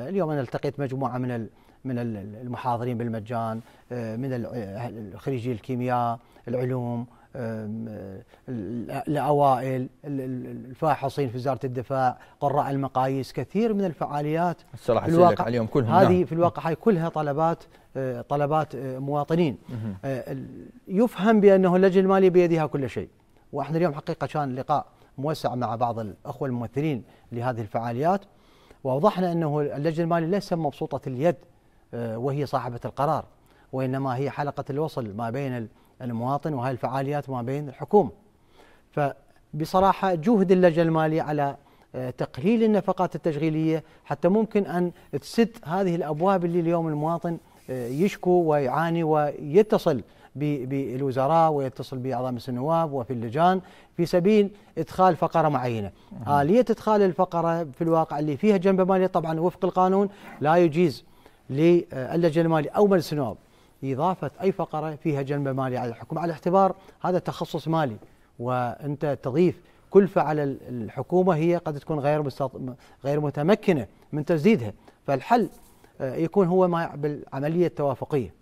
اليوم انا التقيت مجموعه من من المحاضرين بالمجان آه، من خريجي الكيمياء العلوم آه، الاوائل الفاحصين في وزاره الدفاع قراء المقاييس كثير من الفعاليات الصراحه الواقع اليوم كلهم هذه نعم. في الواقع هاي كلها طلبات آه، طلبات مواطنين يفهم بانه اللجنه الماليه بيدها كل شيء واحنا اليوم حقيقه كان لقاء موسع مع بعض الاخوه الممثلين لهذه الفعاليات واوضحنا انه اللجنه الماليه ليس مبسوطه اليد آه، وهي صاحبه القرار وانما هي حلقه الوصل ما بين المواطن وهذه الفعاليات ما بين الحكومه. فبصراحه جهد اللجنه الماليه على آه، تقليل النفقات التشغيليه حتى ممكن ان تسد هذه الابواب اللي اليوم المواطن آه، يشكو ويعاني ويتصل بالوزراء ويتصل باعضاء مجلس النواب وفي اللجان في سبيل ادخال فقره معينه. اليه ادخال الفقره في الواقع اللي فيها جنبه مالي طبعا وفق القانون لا يجيز للجنه الماليه او مجلس النواب اضافه اي فقره فيها جنبه مالي على الحكومه على اعتبار هذا تخصص مالي وانت تضيف كلفه على الحكومه هي قد تكون غير مستط... غير متمكنه من تسديدها، فالحل آه، يكون هو ما بالعمليه التوافقيه